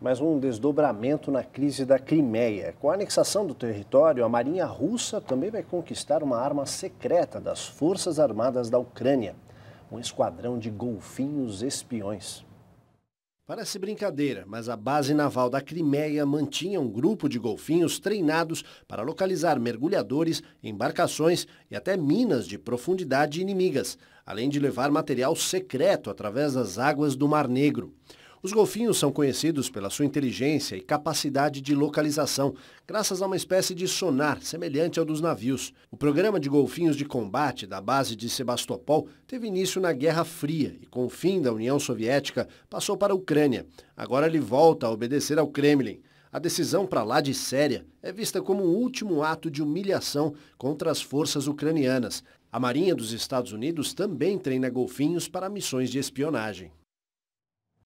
mas um desdobramento na crise da Crimeia. Com a anexação do território, a Marinha Russa também vai conquistar uma arma secreta das Forças Armadas da Ucrânia um esquadrão de golfinhos espiões. Parece brincadeira, mas a base naval da Crimeia mantinha um grupo de golfinhos treinados para localizar mergulhadores, embarcações e até minas de profundidade inimigas, além de levar material secreto através das águas do Mar Negro. Os golfinhos são conhecidos pela sua inteligência e capacidade de localização, graças a uma espécie de sonar semelhante ao dos navios. O programa de golfinhos de combate da base de Sebastopol teve início na Guerra Fria e, com o fim da União Soviética, passou para a Ucrânia. Agora ele volta a obedecer ao Kremlin. A decisão para lá de séria é vista como um último ato de humilhação contra as forças ucranianas. A Marinha dos Estados Unidos também treina golfinhos para missões de espionagem.